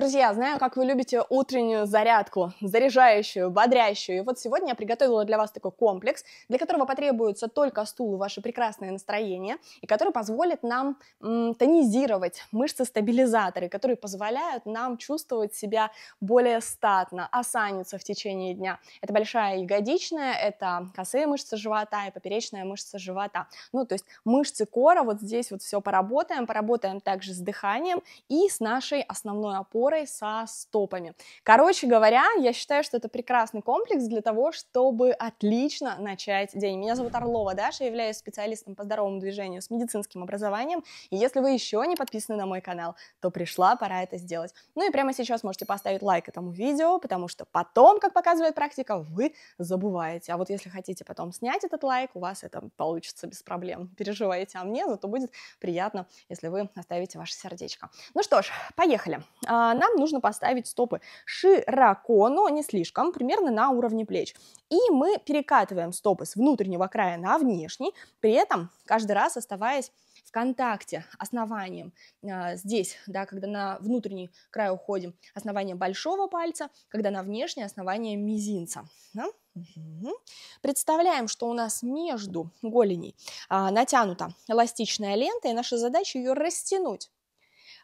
Друзья, знаю, как вы любите утреннюю зарядку, заряжающую, бодрящую. И вот сегодня я приготовила для вас такой комплекс, для которого потребуется только стул и ваше прекрасное настроение, и который позволит нам м, тонизировать мышцы-стабилизаторы, которые позволяют нам чувствовать себя более статно, осаниться в течение дня. Это большая ягодичная, это косые мышцы живота и поперечная мышца живота. Ну, то есть мышцы кора, вот здесь вот все поработаем, поработаем также с дыханием и с нашей основной опорой, которые со стопами. Короче говоря, я считаю, что это прекрасный комплекс для того, чтобы отлично начать день. Меня зовут Орлова Даша, я являюсь специалистом по здоровому движению с медицинским образованием, и если вы еще не подписаны на мой канал, то пришла пора это сделать. Ну и прямо сейчас можете поставить лайк этому видео, потому что потом, как показывает практика, вы забываете. А вот если хотите потом снять этот лайк, у вас это получится без проблем. Переживайте, а мне, зато будет приятно, если вы оставите ваше сердечко. Ну что ж, поехали. А, нам нужно поставить стопы широко, но не слишком, примерно на уровне плеч. И мы перекатываем стопы с внутреннего края на внешний, при этом каждый раз оставаясь в контакте основанием а, здесь, да, когда на внутренний край уходим, основание большого пальца, когда на внешнее основание мизинца. Да? Угу. Ну, Представляем, что у нас между голеней а, натянута эластичная лента, и наша задача ее растянуть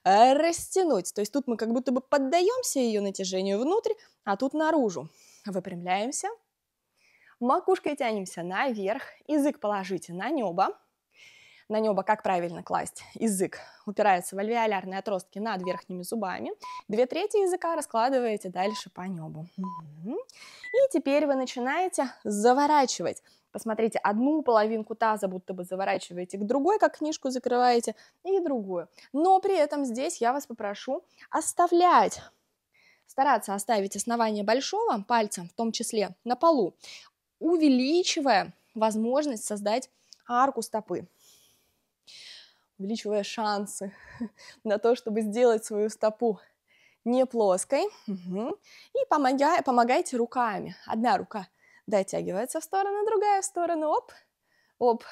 Э, растянуть. То есть тут мы как будто бы поддаемся ее натяжению внутрь, а тут наружу. Выпрямляемся, макушкой тянемся наверх, язык положите на небо, на небо, как правильно класть язык, упирается в альвеолярные отростки над верхними зубами. Две трети языка раскладываете дальше по небу. И теперь вы начинаете заворачивать. Посмотрите, одну половинку таза будто бы заворачиваете к другой, как книжку закрываете, и другую. Но при этом здесь я вас попрошу оставлять стараться оставить основание большого пальца, в том числе на полу, увеличивая возможность создать арку стопы увеличивая шансы на то, чтобы сделать свою стопу не плоской. Угу. И помогай, помогайте руками. Одна рука дотягивается в сторону, другая в сторону. Оп, оп.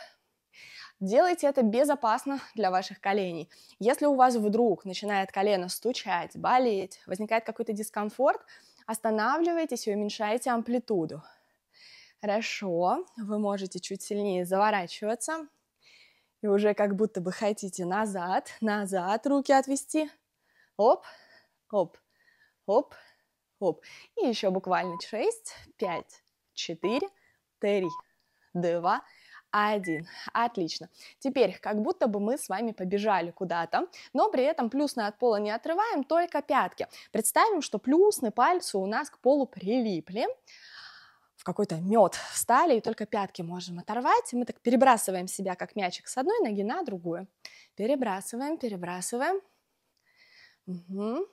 Делайте это безопасно для ваших коленей. Если у вас вдруг начинает колено стучать, болеть, возникает какой-то дискомфорт, останавливайтесь и уменьшайте амплитуду. Хорошо, вы можете чуть сильнее заворачиваться, и уже как будто бы хотите назад, назад руки отвести. Оп, оп, оп, оп. И еще буквально 6, 5, 4, 3, 2, один. Отлично. Теперь, как будто бы мы с вами побежали куда-то, но при этом плюсные от пола не отрываем, только пятки. Представим, что плюсные пальцы у нас к полу прилипли, какой-то мед встали, и только пятки можем оторвать. Мы так перебрасываем себя, как мячик, с одной ноги на другую. Перебрасываем, перебрасываем. Угу.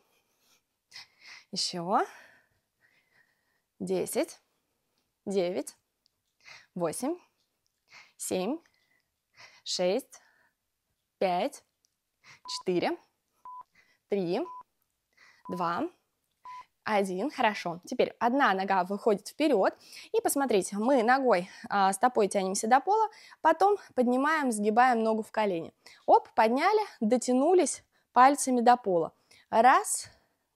Еще. Десять, девять, восемь, семь, шесть, пять, четыре, три, два, один, хорошо. Теперь одна нога выходит вперед. И посмотрите, мы ногой, а, стопой тянемся до пола, потом поднимаем, сгибаем ногу в колени. Оп, подняли, дотянулись пальцами до пола. Раз,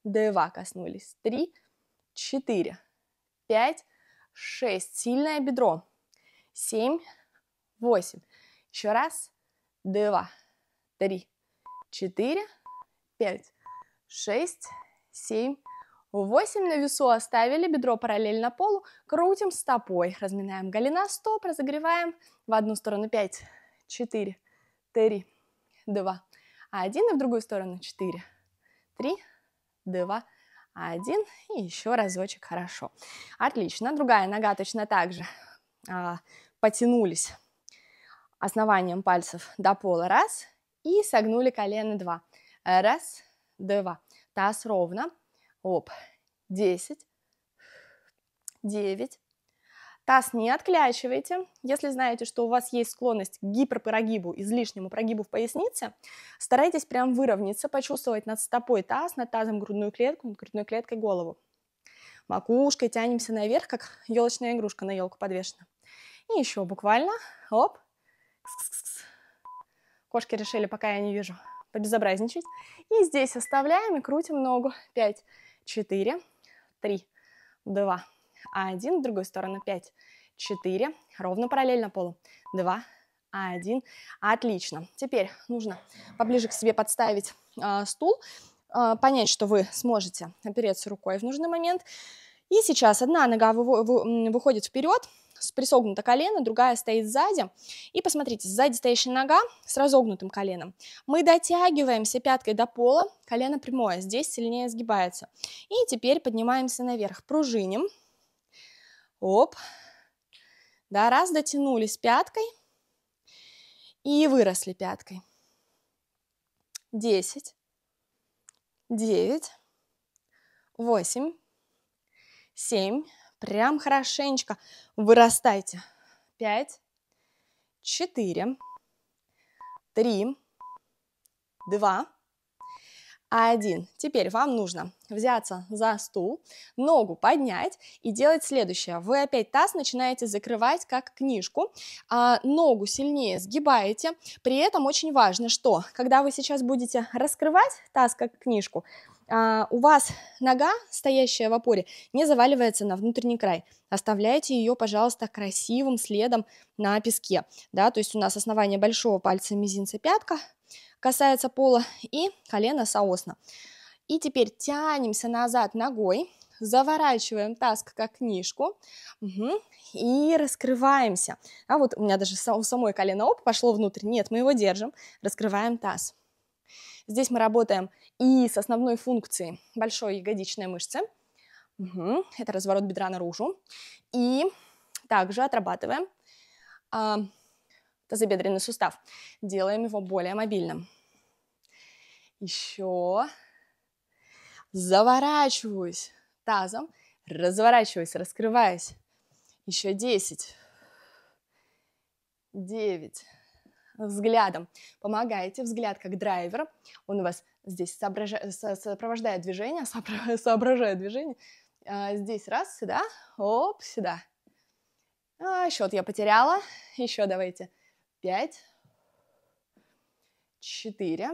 два коснулись, три, четыре, пять, шесть. Сильное бедро. Семь, восемь. Еще раз, два, три, четыре, пять, шесть, семь, 8 на весу оставили, бедро параллельно полу, крутим стопой, разминаем голеностоп, разогреваем в одну сторону 5, 4, 3, 2, 1 и в другую сторону 4, 3, 2, 1 и еще разочек, хорошо. Отлично, другая нога точно так же, а, потянулись основанием пальцев до пола, раз, и согнули колено, два, раз, два, таз ровно, Оп. 10. 9. Таз не отклячивайте. Если знаете, что у вас есть склонность к гиперпрогибу, излишнему прогибу в пояснице, старайтесь прям выровняться, почувствовать над стопой таз, над тазом грудную клетку, над грудной клеткой голову. Макушкой тянемся наверх, как елочная игрушка на елку подвешена. И еще буквально, оп, Кошки решили, пока я не вижу, побезобразничать. И здесь оставляем и крутим ногу. Пять, Четыре, три, два, один. в другую сторону пять, четыре. ровно параллельно полу, Два, один. отлично. Теперь нужно поближе к себе подставить э, стул, э, понять, что вы сможете опереться рукой в нужный момент. И сейчас одна нога вы, вы, выходит вперед, присогнуто колено, другая стоит сзади. И посмотрите, сзади стоящая нога с разогнутым коленом. Мы дотягиваемся пяткой до пола, колено прямое, здесь сильнее сгибается. И теперь поднимаемся наверх, пружиним. Оп. Да, раз, дотянулись пяткой и выросли пяткой. Десять, девять, восемь, семь. Прям хорошенечко вырастайте. Пять, четыре, три, два, один. Теперь вам нужно взяться за стул, ногу поднять и делать следующее. Вы опять таз начинаете закрывать как книжку, а ногу сильнее сгибаете. При этом очень важно, что когда вы сейчас будете раскрывать таз как книжку, а, у вас нога, стоящая в опоре, не заваливается на внутренний край. Оставляйте ее, пожалуйста, красивым следом на песке. Да? То есть у нас основание большого пальца, мизинца, пятка касается пола и колено соосно. И теперь тянемся назад ногой, заворачиваем таз как книжку угу, и раскрываемся. А вот у меня даже у самой колено оп пошло внутрь. Нет, мы его держим, раскрываем таз. Здесь мы работаем и с основной функцией большой ягодичной мышцы. Угу. Это разворот бедра наружу. И также отрабатываем э, тазобедренный сустав. Делаем его более мобильным. Еще. Заворачиваюсь тазом. Разворачиваюсь, раскрываюсь. Еще 10. 9 взглядом. Помогаете, взгляд как драйвер, он у вас здесь соображает, сопровождает движение, соображает движение, а, здесь раз, сюда, оп, сюда. А, счет я потеряла, еще давайте, пять, четыре,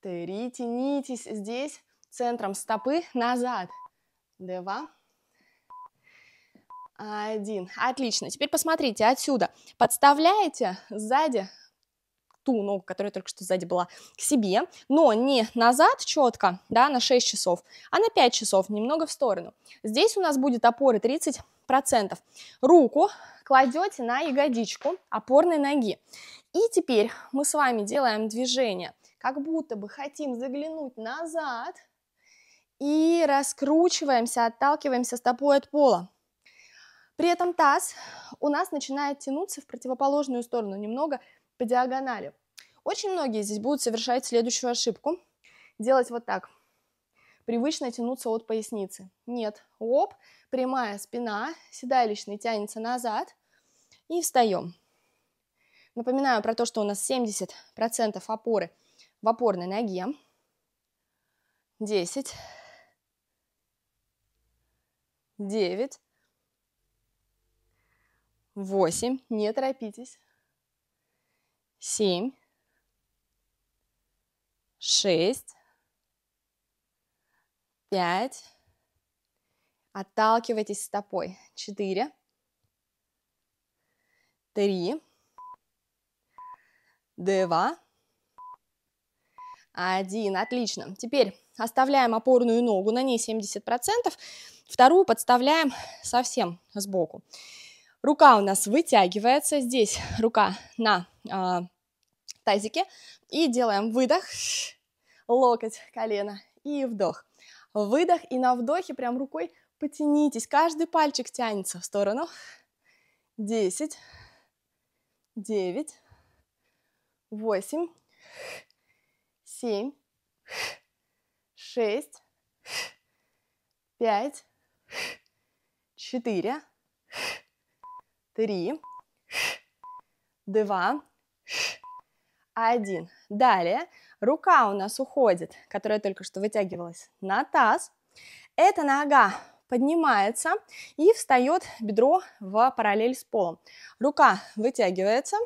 три, тянитесь здесь центром стопы назад, два, один. Отлично. Теперь посмотрите отсюда. Подставляете сзади ту ногу, которая только что сзади была, к себе, но не назад четко, да, на 6 часов, а на 5 часов, немного в сторону. Здесь у нас будет опоры 30%. Руку кладете на ягодичку опорной ноги. И теперь мы с вами делаем движение, как будто бы хотим заглянуть назад и раскручиваемся, отталкиваемся стопой от пола. При этом таз у нас начинает тянуться в противоположную сторону, немного по диагонали. Очень многие здесь будут совершать следующую ошибку. Делать вот так. Привычно тянуться от поясницы. Нет. Оп, прямая спина, седалищный тянется назад. И встаем. Напоминаю про то, что у нас 70% опоры в опорной ноге. 10, 9, восемь, не торопитесь, семь, шесть, пять, отталкивайтесь стопой, четыре, три, два, один, отлично. Теперь оставляем опорную ногу, на ней 70%, вторую подставляем совсем сбоку. Рука у нас вытягивается, здесь рука на э, тазике. И делаем выдох, локоть, колено и вдох. Выдох и на вдохе прям рукой потянитесь. Каждый пальчик тянется в сторону. 10, 9, 8, 7, 6, 5, 4, три, два, один. Далее рука у нас уходит, которая только что вытягивалась на таз. Эта нога поднимается и встает бедро в параллель с полом. Рука вытягивается.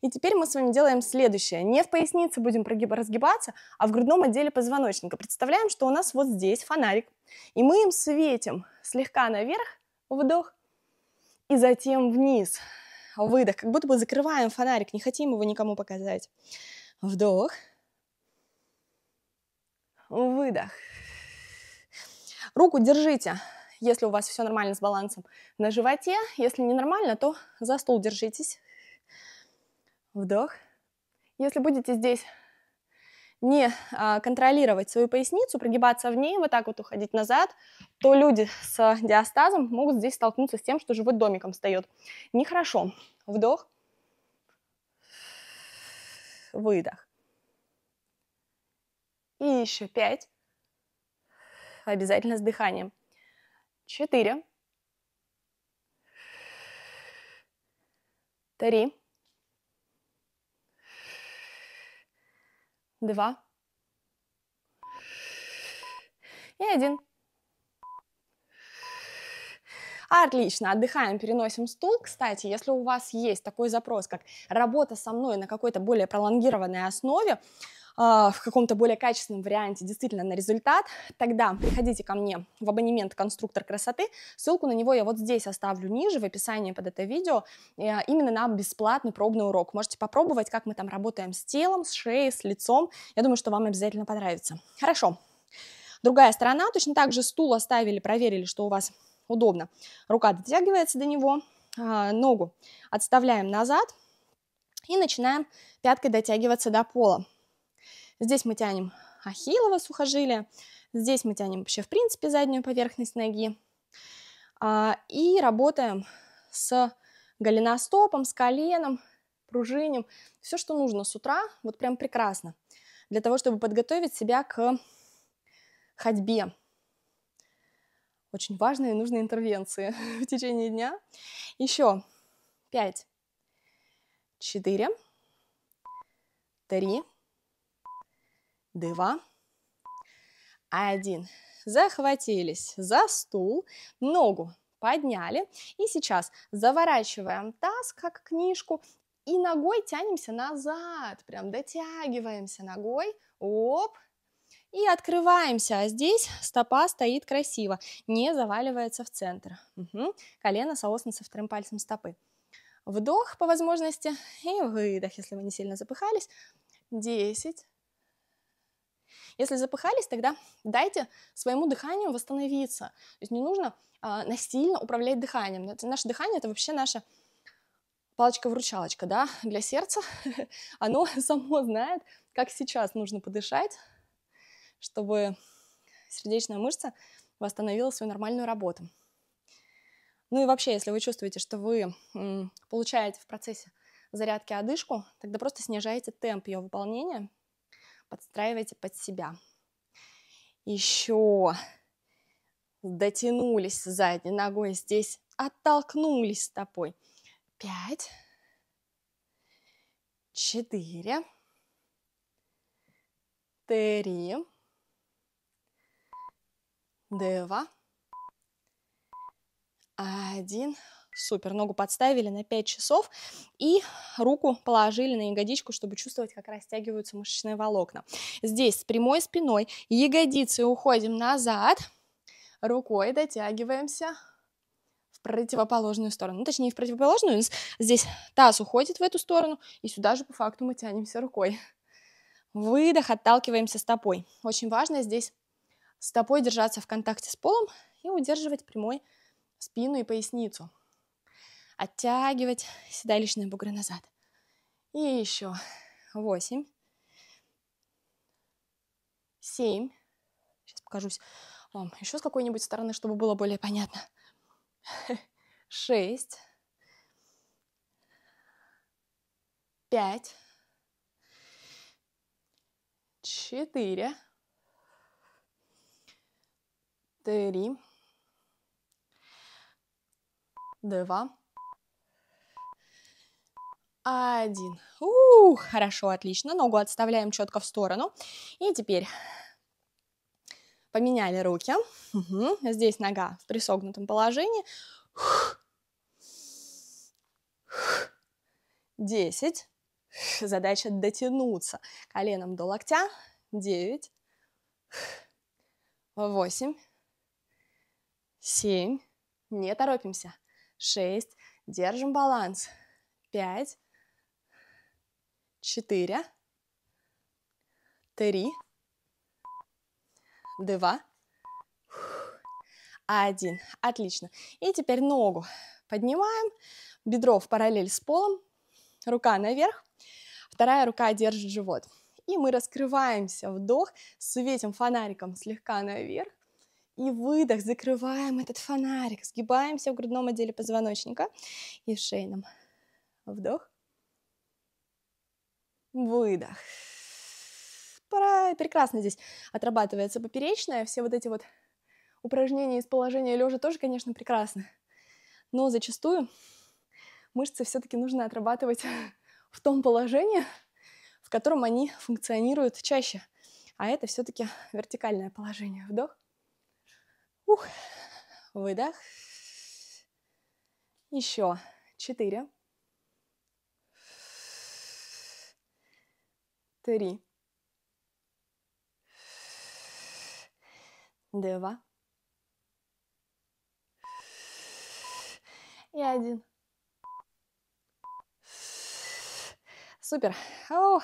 И теперь мы с вами делаем следующее. Не в пояснице будем прогиб... разгибаться, а в грудном отделе позвоночника. Представляем, что у нас вот здесь фонарик. И мы им светим слегка наверх, вдох, и затем вниз. Выдох, как будто бы закрываем фонарик, не хотим его никому показать. Вдох. Выдох. Руку держите, если у вас все нормально с балансом, на животе. Если не нормально, то за стул держитесь. Вдох. Если будете здесь не а, контролировать свою поясницу, прогибаться в ней, вот так вот уходить назад, то люди с диастазом могут здесь столкнуться с тем, что живот домиком встает. Нехорошо. Вдох. Выдох. И еще пять. Обязательно с дыханием. Четыре. Три. два и один. Отлично, отдыхаем, переносим стул. Кстати, если у вас есть такой запрос, как работа со мной на какой-то более пролонгированной основе, а, в каком-то более качественном варианте действительно на результат, тогда приходите ко мне в абонемент «Конструктор красоты». Ссылку на него я вот здесь оставлю ниже, в описании под это видео, э, именно на бесплатный пробный урок. Можете попробовать, как мы там работаем с телом, с шеей, с лицом. Я думаю, что вам обязательно понравится. Хорошо. Другая сторона, точно так же стул оставили, проверили, что у вас удобно. Рука дотягивается до него, а, ногу отставляем назад и начинаем пяткой дотягиваться до пола. Здесь мы тянем ахиллово сухожилие, здесь мы тянем вообще в принципе заднюю поверхность ноги. А, и работаем с голеностопом, с коленом, пружиним. Все, что нужно с утра, вот прям прекрасно. Для того, чтобы подготовить себя к ходьбе. Очень важные и нужные интервенции в течение дня. Еще 5, 4, 3, два, один. Захватились за стул, ногу подняли. И сейчас заворачиваем таз, как книжку, и ногой тянемся назад, прям дотягиваемся ногой, оп, и открываемся, а здесь стопа стоит красиво, не заваливается в центр. Угу. Колено соосница вторым пальцем стопы. Вдох по возможности и выдох, если вы не сильно запыхались. Десять. Если запыхались, тогда дайте своему дыханию восстановиться. То есть не нужно а, насильно управлять дыханием. Это, наше дыхание это вообще наша палочка-вручалочка, да, для сердца. Оно само знает, как сейчас нужно подышать, чтобы сердечная мышца восстановила свою нормальную работу. Ну и вообще, если вы чувствуете, что вы получаете в процессе зарядки одышку, тогда просто снижаете темп ее выполнения, подстраивайте под себя. Еще дотянулись задней ногой здесь, оттолкнулись стопой. Пять, четыре, три, два, один супер, ногу подставили на 5 часов и руку положили на ягодичку, чтобы чувствовать, как растягиваются мышечные волокна. Здесь с прямой спиной ягодицы уходим назад, рукой дотягиваемся в противоположную сторону, ну, точнее, в противоположную, здесь таз уходит в эту сторону, и сюда же по факту мы тянемся рукой. Выдох, отталкиваемся стопой. Очень важно здесь стопой держаться в контакте с полом и удерживать прямой спину и поясницу оттягивать седалищные бугры назад. И еще восемь, семь. Сейчас покажусь вам еще с какой-нибудь стороны, чтобы было более понятно. Шесть, пять, четыре, три, два, один. Ух, хорошо, отлично. Ногу отставляем четко в сторону. И теперь поменяли руки. Угу. Здесь нога в присогнутом положении. Десять. Задача дотянуться коленом до локтя. Девять. Восемь. Семь. Не торопимся. Шесть. Держим баланс. Пять 4, 3, 2, 1. Отлично. И теперь ногу поднимаем, бедро в параллель с полом, рука наверх, вторая рука держит живот. И мы раскрываемся, вдох, светим фонариком слегка наверх, и выдох, закрываем этот фонарик, сгибаемся в грудном отделе позвоночника и в шейном. Вдох, выдох. Пора, прекрасно здесь отрабатывается поперечная, все вот эти вот упражнения из положения лежа тоже, конечно, прекрасны, но зачастую мышцы все-таки нужно отрабатывать в том положении, в котором они функционируют чаще, а это все-таки вертикальное положение. Вдох, ух, выдох, еще четыре. три, два и один. Супер. О,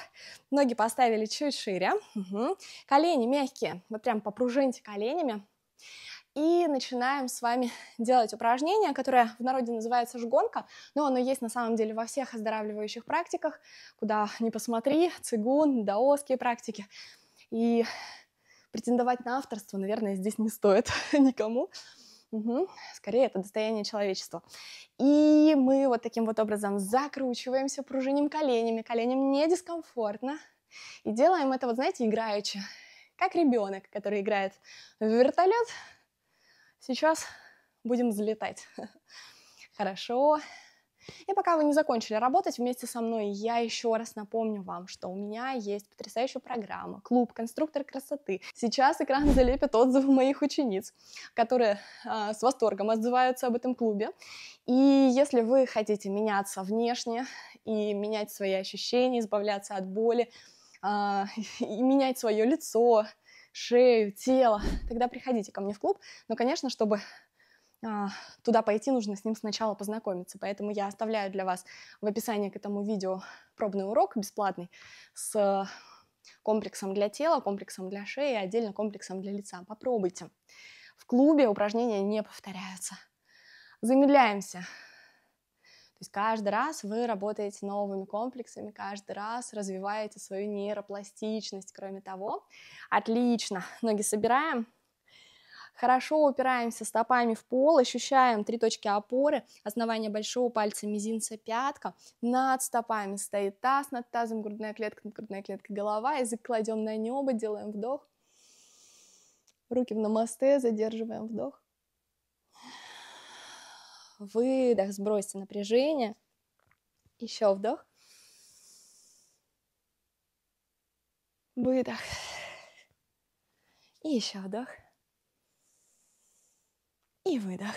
ноги поставили чуть шире. Угу. Колени мягкие. Вот прям попружиньте коленями и начинаем с вами делать упражнение, которое в народе называется жгонка, но оно есть на самом деле во всех оздоравливающих практиках, куда ни посмотри, цигун, даосские практики. И претендовать на авторство, наверное, здесь не стоит никому. Угу. Скорее, это достояние человечества. И мы вот таким вот образом закручиваемся, пружиним коленями. Коленям не дискомфортно. И делаем это, вот знаете, играючи. Как ребенок, который играет в вертолет, Сейчас будем взлетать. Хорошо. И пока вы не закончили работать вместе со мной, я еще раз напомню вам, что у меня есть потрясающая программа «Клуб конструктор красоты». Сейчас экран залепит отзывы моих учениц, которые э, с восторгом отзываются об этом клубе. И если вы хотите меняться внешне и менять свои ощущения, избавляться от боли, э, и менять свое лицо, шею, тело, тогда приходите ко мне в клуб. Но, конечно, чтобы а, туда пойти, нужно с ним сначала познакомиться. Поэтому я оставляю для вас в описании к этому видео пробный урок бесплатный с комплексом для тела, комплексом для шеи, и отдельно комплексом для лица. Попробуйте. В клубе упражнения не повторяются. Замедляемся. То есть каждый раз вы работаете новыми комплексами, каждый раз развиваете свою нейропластичность. Кроме того, отлично, ноги собираем, хорошо упираемся стопами в пол, ощущаем три точки опоры, основание большого пальца, мизинца, пятка, над стопами стоит таз, над тазом грудная клетка, над грудной клеткой голова, язык кладем на небо, делаем вдох, руки в намасте, задерживаем вдох, выдох, сбросьте напряжение. Еще вдох. Выдох. И еще вдох. И выдох.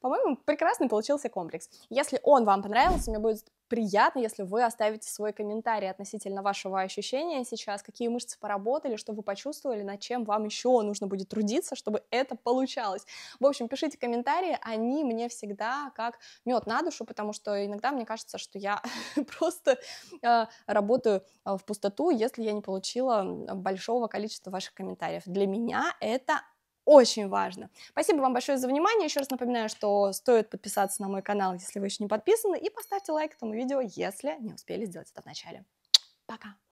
По-моему, прекрасный получился комплекс. Если он вам понравился, мне будет приятно, если вы оставите свой комментарий относительно вашего ощущения сейчас, какие мышцы поработали, что вы почувствовали, над чем вам еще нужно будет трудиться, чтобы это получалось. В общем, пишите комментарии, они мне всегда как мед на душу, потому что иногда мне кажется, что я просто э, работаю э, в пустоту, если я не получила большого количества ваших комментариев. Для меня это очень важно. Спасибо вам большое за внимание. Еще раз напоминаю, что стоит подписаться на мой канал, если вы еще не подписаны, и поставьте лайк этому видео, если не успели сделать это вначале. Пока!